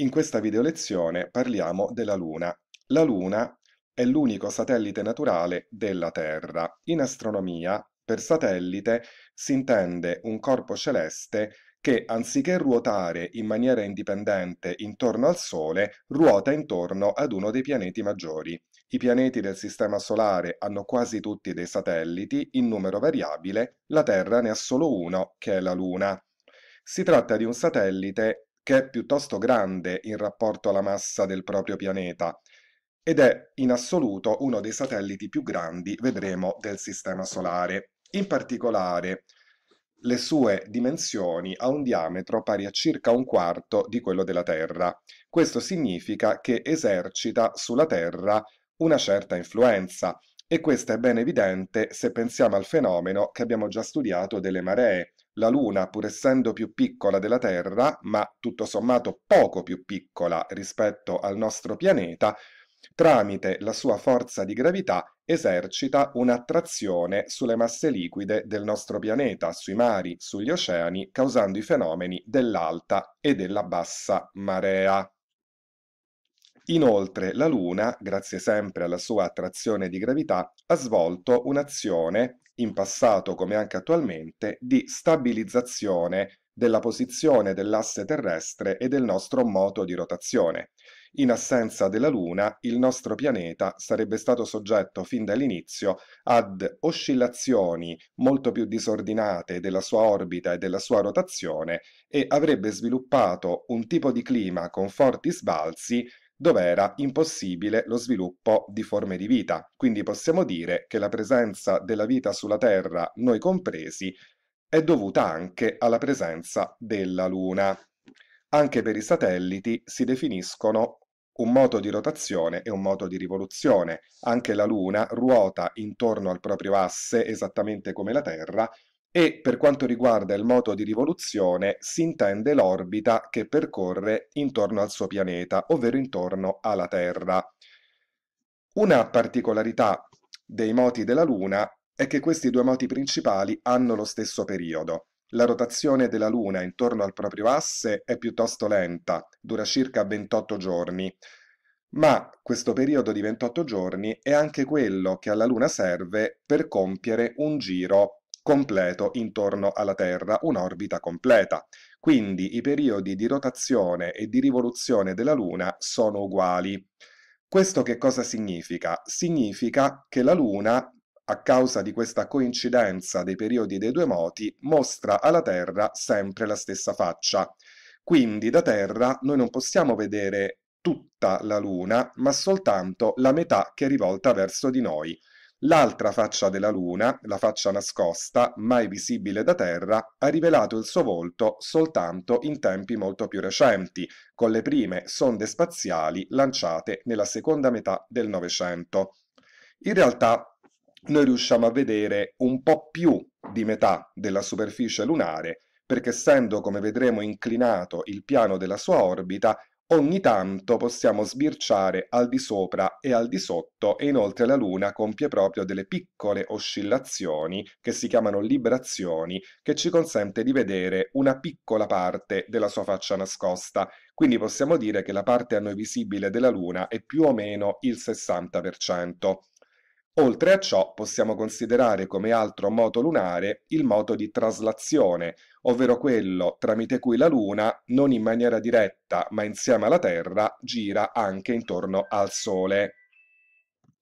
In questa lezione parliamo della Luna. La Luna è l'unico satellite naturale della Terra. In astronomia, per satellite si intende un corpo celeste che, anziché ruotare in maniera indipendente intorno al Sole, ruota intorno ad uno dei pianeti maggiori. I pianeti del Sistema Solare hanno quasi tutti dei satelliti in numero variabile, la Terra ne ha solo uno, che è la Luna. Si tratta di un satellite che è piuttosto grande in rapporto alla massa del proprio pianeta ed è in assoluto uno dei satelliti più grandi, vedremo, del Sistema Solare. In particolare, le sue dimensioni ha un diametro pari a circa un quarto di quello della Terra. Questo significa che esercita sulla Terra una certa influenza, e questo è ben evidente se pensiamo al fenomeno che abbiamo già studiato delle maree. La Luna, pur essendo più piccola della Terra, ma tutto sommato poco più piccola rispetto al nostro pianeta, tramite la sua forza di gravità esercita un'attrazione sulle masse liquide del nostro pianeta, sui mari, sugli oceani, causando i fenomeni dell'alta e della bassa marea. Inoltre la Luna, grazie sempre alla sua attrazione di gravità, ha svolto un'azione, in passato come anche attualmente, di stabilizzazione della posizione dell'asse terrestre e del nostro moto di rotazione. In assenza della Luna, il nostro pianeta sarebbe stato soggetto fin dall'inizio ad oscillazioni molto più disordinate della sua orbita e della sua rotazione e avrebbe sviluppato un tipo di clima con forti sbalzi dove era impossibile lo sviluppo di forme di vita. Quindi possiamo dire che la presenza della vita sulla Terra, noi compresi, è dovuta anche alla presenza della Luna. Anche per i satelliti si definiscono un moto di rotazione e un moto di rivoluzione. Anche la Luna ruota intorno al proprio asse, esattamente come la Terra, e per quanto riguarda il moto di rivoluzione si intende l'orbita che percorre intorno al suo pianeta, ovvero intorno alla Terra. Una particolarità dei moti della Luna è che questi due moti principali hanno lo stesso periodo. La rotazione della Luna intorno al proprio asse è piuttosto lenta, dura circa 28 giorni, ma questo periodo di 28 giorni è anche quello che alla Luna serve per compiere un giro completo intorno alla Terra, un'orbita completa. Quindi i periodi di rotazione e di rivoluzione della Luna sono uguali. Questo che cosa significa? Significa che la Luna, a causa di questa coincidenza dei periodi dei due moti, mostra alla Terra sempre la stessa faccia. Quindi da Terra noi non possiamo vedere tutta la Luna, ma soltanto la metà che è rivolta verso di noi, L'altra faccia della Luna, la faccia nascosta, mai visibile da terra, ha rivelato il suo volto soltanto in tempi molto più recenti, con le prime sonde spaziali lanciate nella seconda metà del Novecento. In realtà noi riusciamo a vedere un po' più di metà della superficie lunare, perché essendo, come vedremo, inclinato il piano della sua orbita, Ogni tanto possiamo sbirciare al di sopra e al di sotto e inoltre la Luna compie proprio delle piccole oscillazioni che si chiamano librazioni che ci consente di vedere una piccola parte della sua faccia nascosta, quindi possiamo dire che la parte a noi visibile della Luna è più o meno il 60%. Oltre a ciò possiamo considerare come altro moto lunare il moto di traslazione, ovvero quello tramite cui la Luna, non in maniera diretta ma insieme alla Terra, gira anche intorno al Sole.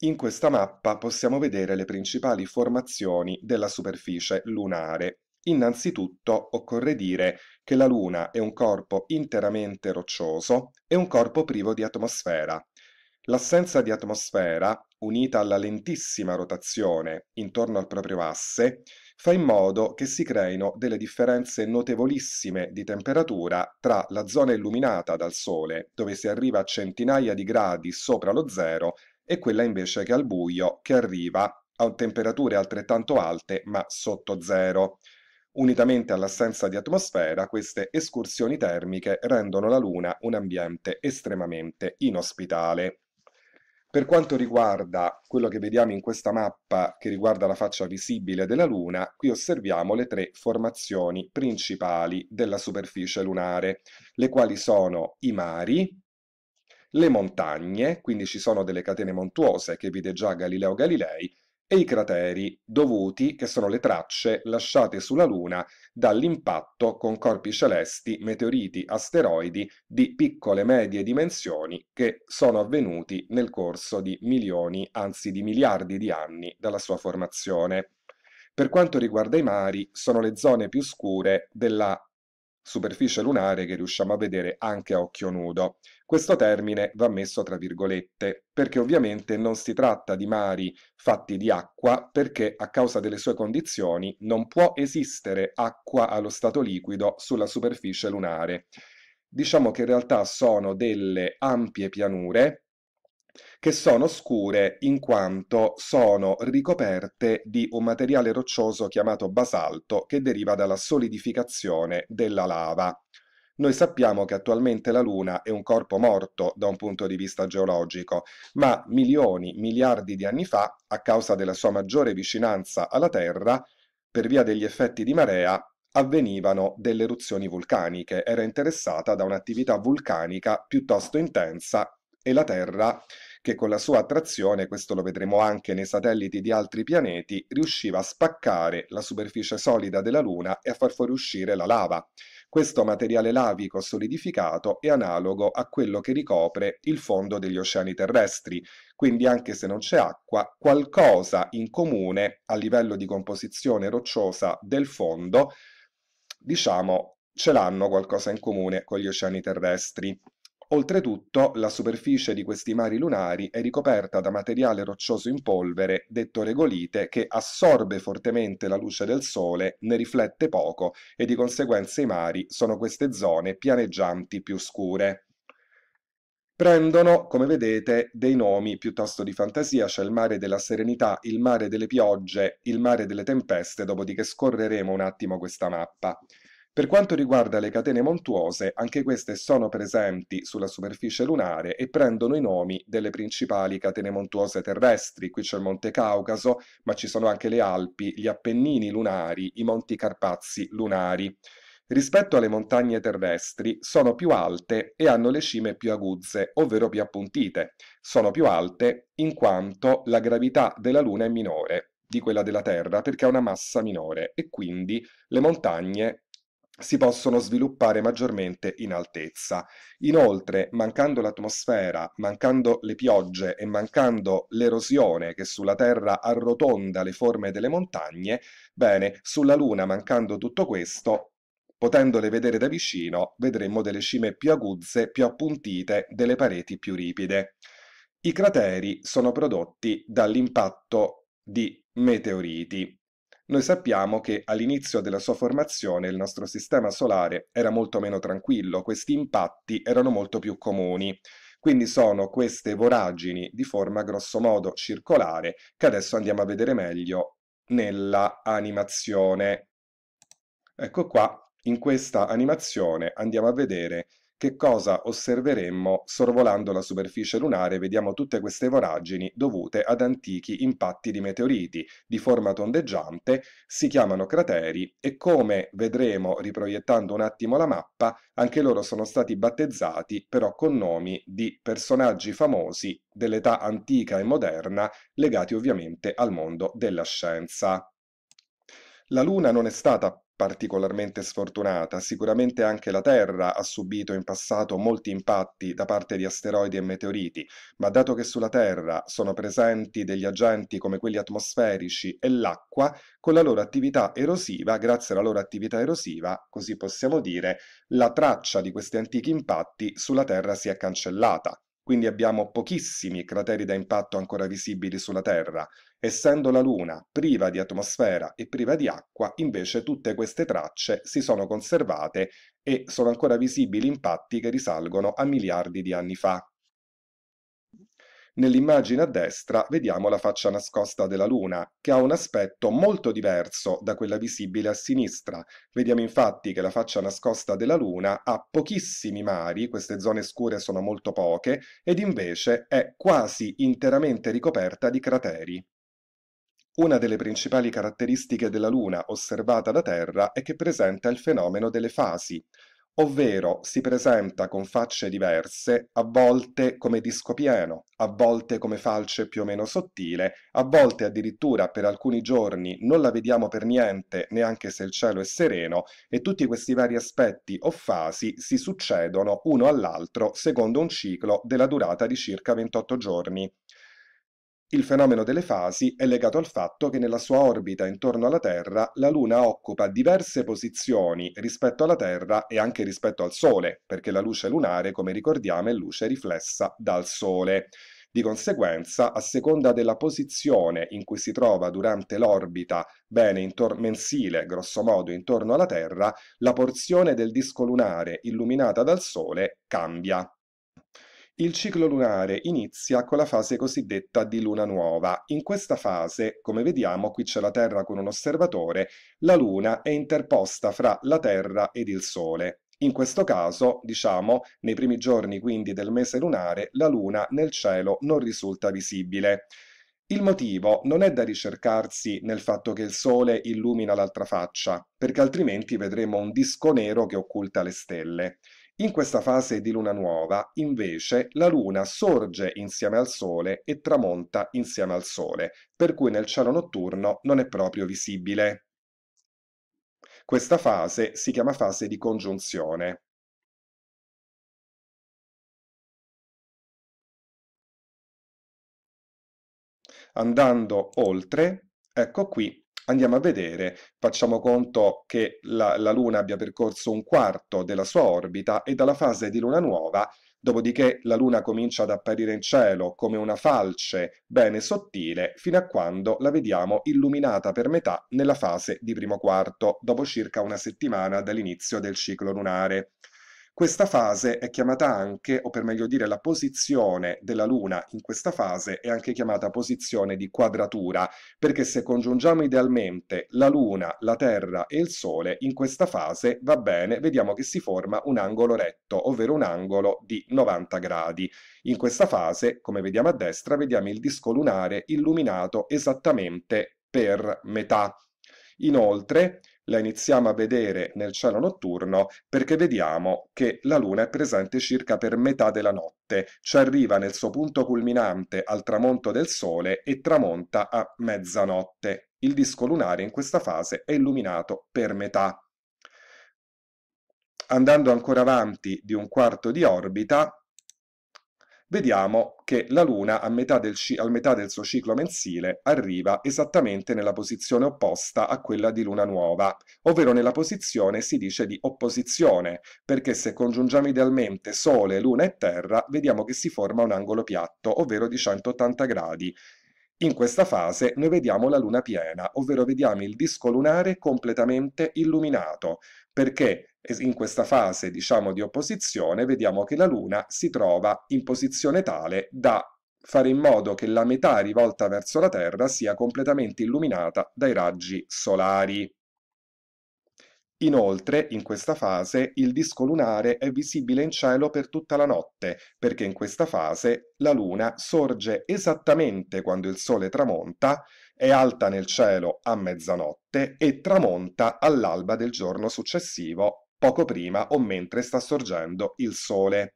In questa mappa possiamo vedere le principali formazioni della superficie lunare. Innanzitutto occorre dire che la Luna è un corpo interamente roccioso e un corpo privo di atmosfera. L'assenza di atmosfera, unita alla lentissima rotazione intorno al proprio asse, fa in modo che si creino delle differenze notevolissime di temperatura tra la zona illuminata dal Sole, dove si arriva a centinaia di gradi sopra lo zero, e quella invece che al buio, che arriva a temperature altrettanto alte ma sotto zero. Unitamente all'assenza di atmosfera, queste escursioni termiche rendono la Luna un ambiente estremamente inospitale. Per quanto riguarda quello che vediamo in questa mappa che riguarda la faccia visibile della Luna, qui osserviamo le tre formazioni principali della superficie lunare, le quali sono i mari, le montagne, quindi ci sono delle catene montuose che vide già Galileo Galilei, e i crateri dovuti, che sono le tracce lasciate sulla Luna dall'impatto con corpi celesti, meteoriti, asteroidi di piccole e medie dimensioni che sono avvenuti nel corso di milioni, anzi di miliardi di anni dalla sua formazione. Per quanto riguarda i mari, sono le zone più scure della superficie lunare che riusciamo a vedere anche a occhio nudo. Questo termine va messo tra virgolette, perché ovviamente non si tratta di mari fatti di acqua, perché a causa delle sue condizioni non può esistere acqua allo stato liquido sulla superficie lunare. Diciamo che in realtà sono delle ampie pianure che sono scure in quanto sono ricoperte di un materiale roccioso chiamato basalto che deriva dalla solidificazione della lava. Noi sappiamo che attualmente la Luna è un corpo morto da un punto di vista geologico, ma milioni, miliardi di anni fa, a causa della sua maggiore vicinanza alla Terra, per via degli effetti di marea, avvenivano delle eruzioni vulcaniche, era interessata da un'attività vulcanica piuttosto intensa e la Terra che con la sua attrazione, questo lo vedremo anche nei satelliti di altri pianeti, riusciva a spaccare la superficie solida della Luna e a far fuoriuscire la lava. Questo materiale lavico solidificato è analogo a quello che ricopre il fondo degli oceani terrestri, quindi anche se non c'è acqua, qualcosa in comune a livello di composizione rocciosa del fondo, diciamo, ce l'hanno qualcosa in comune con gli oceani terrestri. Oltretutto, la superficie di questi mari lunari è ricoperta da materiale roccioso in polvere, detto regolite, che assorbe fortemente la luce del sole, ne riflette poco e di conseguenza i mari sono queste zone pianeggianti più scure. Prendono, come vedete, dei nomi piuttosto di fantasia, c'è il mare della serenità, il mare delle piogge, il mare delle tempeste, dopodiché scorreremo un attimo questa mappa. Per quanto riguarda le catene montuose, anche queste sono presenti sulla superficie lunare e prendono i nomi delle principali catene montuose terrestri. Qui c'è il Monte Caucaso, ma ci sono anche le Alpi, gli Appennini lunari, i Monti Carpazzi lunari. Rispetto alle montagne terrestri, sono più alte e hanno le cime più aguzze, ovvero più appuntite. Sono più alte in quanto la gravità della Luna è minore di quella della Terra perché ha una massa minore e quindi le montagne si possono sviluppare maggiormente in altezza. Inoltre, mancando l'atmosfera, mancando le piogge e mancando l'erosione che sulla Terra arrotonda le forme delle montagne, bene, sulla Luna mancando tutto questo, potendole vedere da vicino, vedremmo delle cime più aguzze, più appuntite, delle pareti più ripide. I crateri sono prodotti dall'impatto di meteoriti, noi sappiamo che all'inizio della sua formazione il nostro sistema solare era molto meno tranquillo, questi impatti erano molto più comuni. Quindi sono queste voragini di forma grossomodo circolare che adesso andiamo a vedere meglio nella animazione. Ecco qua, in questa animazione andiamo a vedere che cosa osserveremmo sorvolando la superficie lunare? Vediamo tutte queste voragini dovute ad antichi impatti di meteoriti di forma tondeggiante, si chiamano crateri e come vedremo riproiettando un attimo la mappa, anche loro sono stati battezzati però con nomi di personaggi famosi dell'età antica e moderna, legati ovviamente al mondo della scienza. La Luna non è stata particolarmente sfortunata, sicuramente anche la Terra ha subito in passato molti impatti da parte di asteroidi e meteoriti, ma dato che sulla Terra sono presenti degli agenti come quelli atmosferici e l'acqua, con la loro attività erosiva, grazie alla loro attività erosiva, così possiamo dire, la traccia di questi antichi impatti sulla Terra si è cancellata quindi abbiamo pochissimi crateri da impatto ancora visibili sulla Terra. Essendo la Luna priva di atmosfera e priva di acqua, invece tutte queste tracce si sono conservate e sono ancora visibili impatti che risalgono a miliardi di anni fa. Nell'immagine a destra vediamo la faccia nascosta della Luna, che ha un aspetto molto diverso da quella visibile a sinistra. Vediamo infatti che la faccia nascosta della Luna ha pochissimi mari, queste zone scure sono molto poche, ed invece è quasi interamente ricoperta di crateri. Una delle principali caratteristiche della Luna osservata da Terra è che presenta il fenomeno delle fasi ovvero si presenta con facce diverse, a volte come disco pieno, a volte come falce più o meno sottile, a volte addirittura per alcuni giorni non la vediamo per niente neanche se il cielo è sereno e tutti questi vari aspetti o fasi si succedono uno all'altro secondo un ciclo della durata di circa 28 giorni. Il fenomeno delle fasi è legato al fatto che nella sua orbita intorno alla Terra la Luna occupa diverse posizioni rispetto alla Terra e anche rispetto al Sole, perché la luce lunare, come ricordiamo, è luce riflessa dal Sole. Di conseguenza, a seconda della posizione in cui si trova durante l'orbita bene mensile, grossomodo intorno alla Terra, la porzione del disco lunare illuminata dal Sole cambia. Il ciclo lunare inizia con la fase cosiddetta di luna nuova. In questa fase, come vediamo, qui c'è la Terra con un osservatore, la luna è interposta fra la Terra ed il Sole. In questo caso, diciamo, nei primi giorni quindi del mese lunare, la luna nel cielo non risulta visibile. Il motivo non è da ricercarsi nel fatto che il Sole illumina l'altra faccia, perché altrimenti vedremo un disco nero che occulta le stelle. In questa fase di luna nuova, invece, la luna sorge insieme al sole e tramonta insieme al sole, per cui nel cielo notturno non è proprio visibile. Questa fase si chiama fase di congiunzione. Andando oltre, ecco qui andiamo a vedere, facciamo conto che la, la Luna abbia percorso un quarto della sua orbita e dalla fase di Luna nuova dopodiché la Luna comincia ad apparire in cielo come una falce bene sottile fino a quando la vediamo illuminata per metà nella fase di primo quarto, dopo circa una settimana dall'inizio del ciclo lunare. Questa fase è chiamata anche, o per meglio dire la posizione della Luna in questa fase è anche chiamata posizione di quadratura, perché se congiungiamo idealmente la Luna, la Terra e il Sole, in questa fase va bene, vediamo che si forma un angolo retto, ovvero un angolo di 90 gradi. In questa fase, come vediamo a destra, vediamo il disco lunare illuminato esattamente per metà. Inoltre la iniziamo a vedere nel cielo notturno perché vediamo che la Luna è presente circa per metà della notte, ci arriva nel suo punto culminante al tramonto del Sole e tramonta a mezzanotte. Il disco lunare in questa fase è illuminato per metà. Andando ancora avanti di un quarto di orbita, vediamo che la Luna a metà del, al metà del suo ciclo mensile arriva esattamente nella posizione opposta a quella di Luna nuova, ovvero nella posizione si dice di opposizione, perché se congiungiamo idealmente Sole, Luna e Terra vediamo che si forma un angolo piatto, ovvero di 180 gradi. In questa fase noi vediamo la luna piena, ovvero vediamo il disco lunare completamente illuminato, perché in questa fase diciamo di opposizione vediamo che la Luna si trova in posizione tale da fare in modo che la metà rivolta verso la Terra sia completamente illuminata dai raggi solari. Inoltre, in questa fase, il disco lunare è visibile in cielo per tutta la notte, perché in questa fase la Luna sorge esattamente quando il Sole tramonta, è alta nel cielo a mezzanotte e tramonta all'alba del giorno successivo poco prima o mentre sta sorgendo il sole.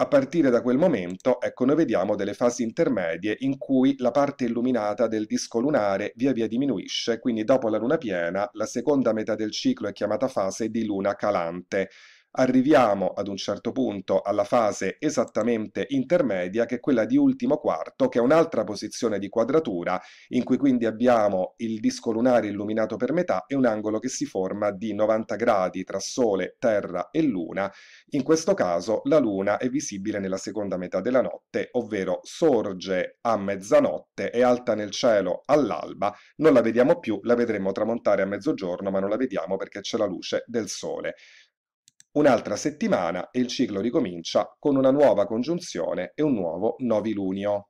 A partire da quel momento, ecco, noi vediamo delle fasi intermedie in cui la parte illuminata del disco lunare via via diminuisce, quindi dopo la luna piena, la seconda metà del ciclo è chiamata fase di luna calante, arriviamo ad un certo punto alla fase esattamente intermedia che è quella di ultimo quarto che è un'altra posizione di quadratura in cui quindi abbiamo il disco lunare illuminato per metà e un angolo che si forma di 90 gradi tra Sole, Terra e Luna. In questo caso la Luna è visibile nella seconda metà della notte, ovvero sorge a mezzanotte, è alta nel cielo all'alba, non la vediamo più, la vedremo tramontare a mezzogiorno ma non la vediamo perché c'è la luce del Sole. Un'altra settimana e il ciclo ricomincia con una nuova congiunzione e un nuovo novilunio.